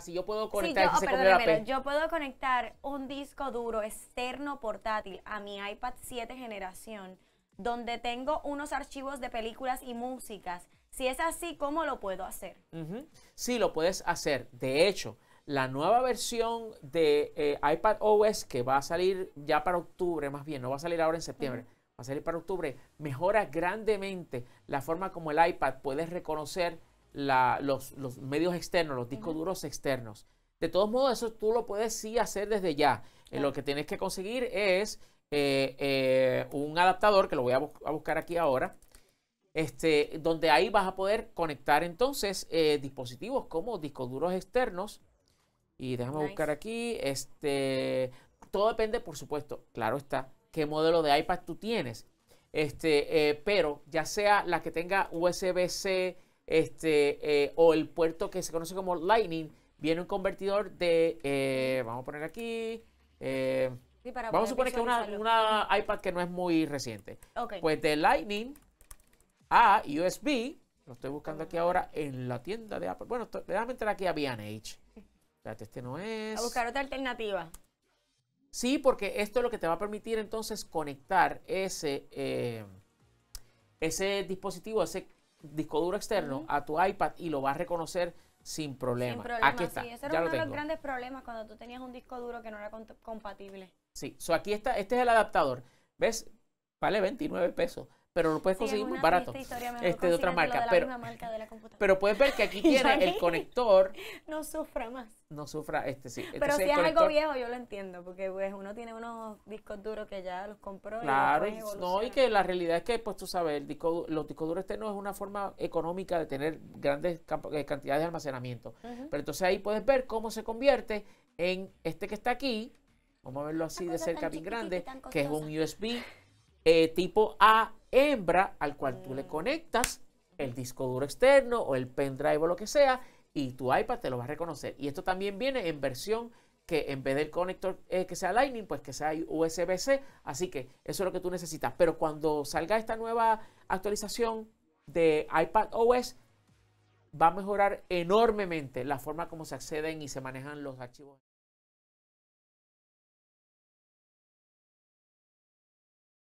si yo puedo conectar. puedo conectar un disco duro externo portátil a mi iPad 7 generación, donde tengo unos archivos de películas y músicas. Si es así, ¿cómo lo puedo hacer? Sí, lo puedes hacer. De hecho, la nueva versión de eh, iPad OS que va a salir ya para octubre, más bien, no va a salir ahora en septiembre. Va a salir para octubre, mejora grandemente la forma como el iPad puede reconocer los, medios externos, los discos duros externos. De todos modos, eso tú lo puedes sí hacer desde ya. Eh, lo que tienes que conseguir es eh, eh, un adaptador, que lo voy a, buscar aquí ahora, este, donde ahí vas a poder conectar entonces dispositivos como discos duros externos. Y déjame buscar aquí, este, todo depende, por supuesto, claro está, qué modelo de iPad tú tienes. Este, pero ya sea la que tenga USB-C, este, eh, o el puerto que se conoce como Lightning, viene un convertidor de, eh, vamos a poner aquí, eh, vamos a suponer que una, una, iPad que no es muy reciente. Pues de Lightning a USB, lo estoy buscando aquí ahora en la tienda de Apple. Bueno, déjame entrar aquí a B&H. este no es... A buscar otra alternativa. Sí, porque esto es lo que te va a permitir entonces conectar ese, ese dispositivo, ese disco duro externo a tu iPad y lo va a reconocer sin problema. Sin problema aquí está. Sí, ese era uno de los grandes problemas cuando tú tenías un disco duro que no era compatible. Sí, so aquí está, este es el adaptador. ¿Ves? Vale 29 pesos pero lo puedes conseguir muy barato este de otra marca, pero, pero puedes ver que aquí tiene el conector no sufra más no sufra este sí este pero si es algo viejo yo lo entiendo porque pues, uno tiene unos discos duros que ya los compró claro y no y que la realidad es que pues tú sabes el disco, los discos duros este no es una forma económica de tener grandes eh, cantidades de almacenamiento pero entonces ahí puedes ver cómo se convierte en este que está aquí vamos a verlo así de cerca bien grande que es un USB eh, tipo A hembra al cual tú le conectas el disco duro externo o el pendrive o lo que sea y tu iPad te lo va a reconocer. Y esto también viene en versión que en vez del conector eh, que sea Lightning, pues que sea USB-C. Así que eso es lo que tú necesitas. Pero cuando salga esta nueva actualización de iPad OS, va a mejorar enormemente la forma como se acceden y se manejan los archivos.